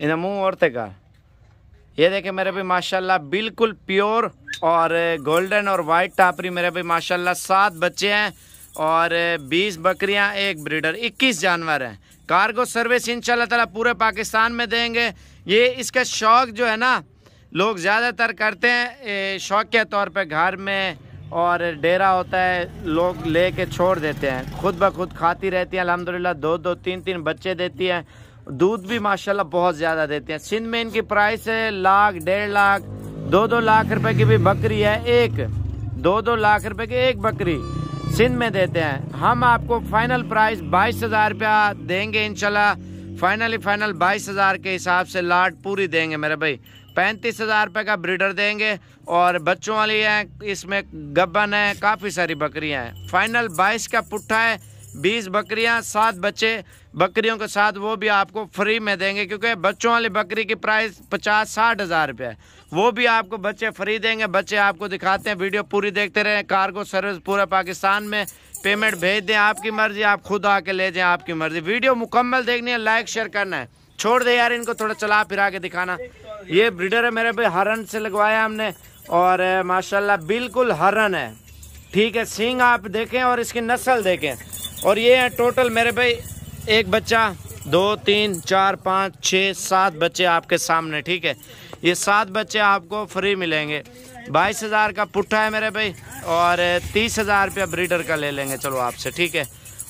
इन्हें मुँह औरते का ये देखे मेरे भी माशाल्लाह बिल्कुल प्योर और गोल्डन और वाइट टापरी मेरे भी माशाल्लाह सात बच्चे हैं और बीस बकरियां एक ब्रीडर इक्कीस जानवर हैं कार्गो सर्विस इंशाल्लाह ताला पूरे पाकिस्तान में देंगे ये इसका शौक़ जो है ना लोग ज़्यादातर करते हैं शौक के तौर पे घर में और डेरा होता है लोग ले के छोड़ देते हैं खुद ब खुद खाती रहती हैं अलहमदिल्ला दो दो तीन तीन बच्चे देती हैं दूध भी माशाल्लाह बहुत ज़्यादा देती हैं सिंध में इनकी प्राइस है लाख डेढ़ लाख दो दो लाख रुपए की भी बकरी है एक दो दो लाख रुपए की एक बकरी सिंध में देते हैं हम आपको फाइनल प्राइस बाईस हज़ार रुपया देंगे इनशाला फाइनली फाइनल बाईस हज़ार के हिसाब से लाट पूरी देंगे मेरे भाई पैंतीस हज़ार रुपये का ब्रीडर देंगे और बच्चों वाली हैं इसमें गब्बन है काफ़ी सारी बकरियां हैं फाइनल बाईस का पुट्ठा है बीस बकरियां सात बच्चे बकरियों के साथ वो भी आपको फ्री में देंगे क्योंकि बच्चों वाली बकरी की प्राइस पचास साठ हज़ार रुपये है वो भी आपको बच्चे फ्री देंगे बच्चे आपको दिखाते हैं वीडियो पूरी देखते रहें कार्गो सर्विस पूरा पाकिस्तान में पेमेंट भेज दें आपकी मर्ज़ी आप खुद आके ले जाएँ आपकी मर्ज़ी वीडियो मुकम्मल देखनी है लाइक शेयर करना है छोड़ दे यार इनको थोड़ा चला फिरा के दिखाना ये ब्रीडर है मेरे भाई हरन से लगवाया हमने और माशाल्लाह बिल्कुल हरन है ठीक है सिंग आप देखें और इसकी नस्ल देखें और ये है टोटल मेरे भाई एक बच्चा दो तीन चार पाँच छः सात बच्चे आपके सामने ठीक है ये सात बच्चे आपको फ्री मिलेंगे बाईस हज़ार का पुट्ठा है मेरे भाई और तीस हज़ार रुपया ब्रीडर का ले लेंगे चलो आपसे ठीक है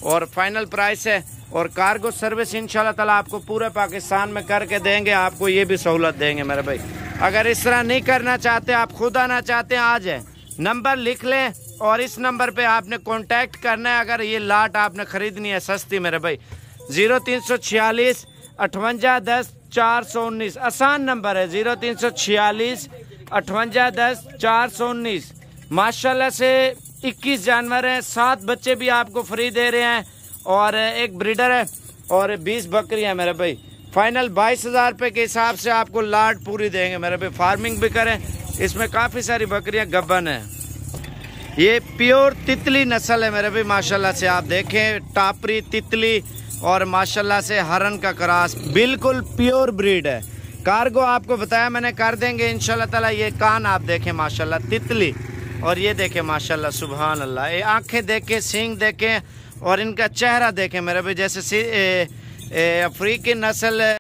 और फाइनल प्राइस है और कार्गो सर्विस इन ताला आपको पूरे पाकिस्तान में करके देंगे आपको ये भी सहूलत देंगे मेरे भाई अगर इस तरह नहीं करना चाहते आप खुद आना चाहते हैं आ जाए नंबर लिख लें और इस नंबर पे आपने कांटेक्ट करना है अगर ये लाट आपने ख़रीदनी है सस्ती मेरे भाई ज़ीरो तीन सौ छियालीस अठवंजा दस चार सौ उन्नीस आसान नंबर है ज़ीरो तीन सौ छियालीस अठवंजा दस चार सौ उन्नीस माशाला से इक्कीस जानवर हैं सात बच्चे भी आपको फ्री दे रहे हैं और एक ब्रीडर है और बीस बकरी है मेरे भाई फाइनल बाईस हज़ार रुपये के हिसाब से आपको लाट पूरी देंगे मेरे भाई फार्मिंग भी करें इसमें काफ़ी सारी बकरियां गबन है ये प्योर तितली नस्ल है मेरे भाई माशाल्लाह से आप देखें टापरी तितली और माशाल्लाह से हरन का क्रास बिल्कुल प्योर ब्रीड है कार्गो आपको बताया मैंने कर देंगे इन ताला ये कान आप देखें माशाल्लाह तितली और ये देखे माशाल्लाह सुबहान अल्लाह ये आंखें देखें सींग देखें और इनका चेहरा देखें मेरा भी जैसे अफ्रीकी नस्ल